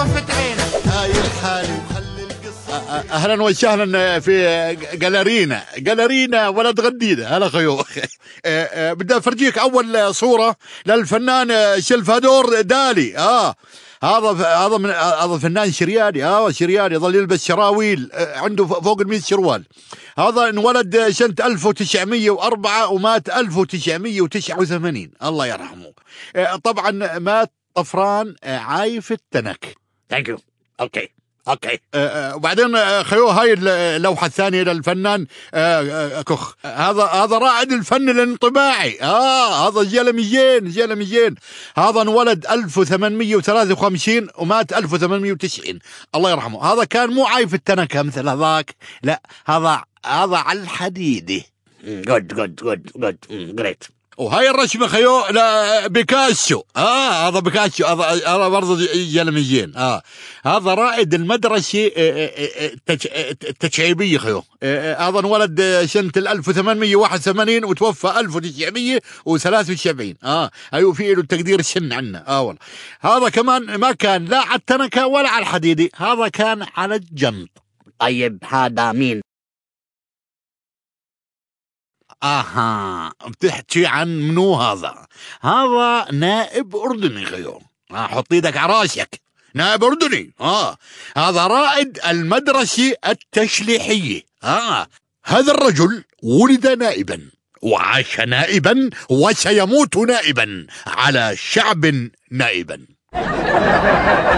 وفت عينك هاي آه، الحالي آه، اهلا وسهلا في جالارينا جالارينا ولد غديده هلا خيو آه، بدي افرجيك اول صوره للفنان سلفادور دالي اه هذا هذا من هذا فنان شرياني اه شرياني ظل يلبس شراويل عنده فوق ال 100 شروال هذا انولد سنه 1904 ومات 1989 الله يرحمه طبعا مات طفران عايف التنك ثانك يو اوكي اوكي وبعدين خيو هاي اللوحه الثانيه للفنان أه، أه، كخ هذا هذا رائد الفن الانطباعي اه هذا جلميين جلميين هذا انولد 1853 ومات 1890 الله يرحمه هذا كان مو عايف التنكه مثل هذاك لا هذا هذا على الحديده جود جود جود جود جريت وهاي الرسمه خيو بيكاسو اه هذا بيكاسو هذا برضه جلميين اه هذا رائد المدرسه التشعيبيه آه، آه، آه، خيو هذا انولد سنه 1881 وتوفى 1973 اه ايوه في له تقدير السن عندنا اه والله هذا كمان ما كان لا على التنكه ولا على الحديدي هذا كان على الجنط طيب هذا مين اها بتحكي عن منو هذا هذا نائب اردني خيو آه حط ايدك على راسك نائب اردني اه هذا رائد المدرسه التشليحيه اه هذا الرجل ولد نائبا وعاش نائبا وسيموت نائبا على شعب نائبا